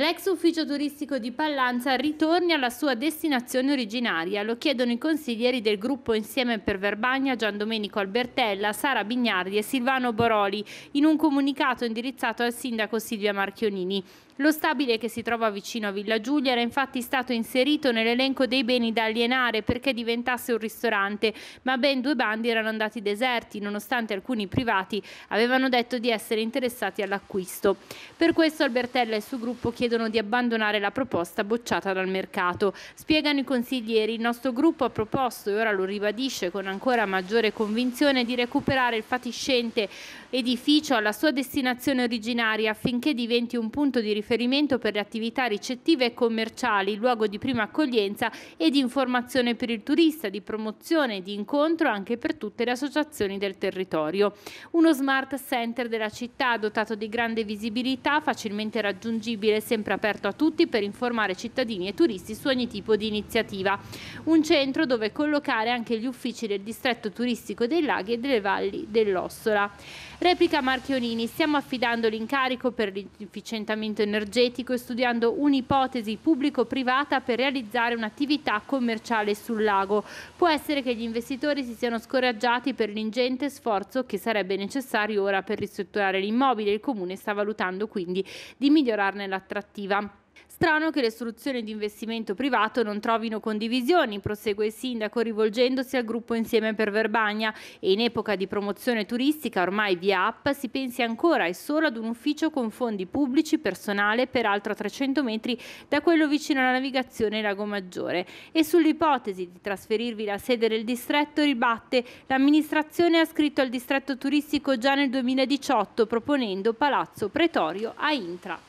L'ex ufficio turistico di Pallanza ritorni alla sua destinazione originaria, lo chiedono i consiglieri del gruppo Insieme per Verbagna Gian Domenico Albertella, Sara Bignardi e Silvano Boroli, in un comunicato indirizzato al sindaco Silvia Marchionini. Lo stabile che si trova vicino a Villa Giulia era infatti stato inserito nell'elenco dei beni da alienare perché diventasse un ristorante, ma ben due bandi erano andati deserti, nonostante alcuni privati avevano detto di essere interessati all'acquisto. Per questo Albertella e il suo gruppo chiedono chiedono di abbandonare la proposta bocciata dal mercato. Spiegano i consiglieri, il nostro gruppo ha proposto e ora lo ribadisce con ancora maggiore convinzione di recuperare il fatiscente edificio alla sua destinazione originaria affinché diventi un punto di riferimento per le attività ricettive e commerciali, luogo di prima accoglienza e di informazione per il turista, di promozione e di incontro anche per tutte le associazioni del territorio. Uno smart center della città dotato di grande visibilità, facilmente raggiungibile sempre aperto a tutti per informare cittadini e turisti su ogni tipo di iniziativa. Un centro dove collocare anche gli uffici del distretto turistico dei laghi e delle valli dell'Ossola. Replica Marchionini, stiamo affidando l'incarico per l'efficientamento energetico e studiando un'ipotesi pubblico-privata per realizzare un'attività commerciale sul lago. Può essere che gli investitori si siano scoraggiati per l'ingente sforzo che sarebbe necessario ora per ristrutturare l'immobile. Il comune sta valutando quindi di migliorarne l'attrattività attrattiva. Strano che le soluzioni di investimento privato non trovino condivisioni, prosegue il sindaco rivolgendosi al gruppo Insieme per Verbania e in epoca di promozione turistica ormai via app si pensi ancora e solo ad un ufficio con fondi pubblici personale peraltro a 300 metri da quello vicino alla navigazione Lago Maggiore e sull'ipotesi di trasferirvi la sede del distretto ribatte l'amministrazione ha scritto al distretto turistico già nel 2018 proponendo Palazzo Pretorio a Intra.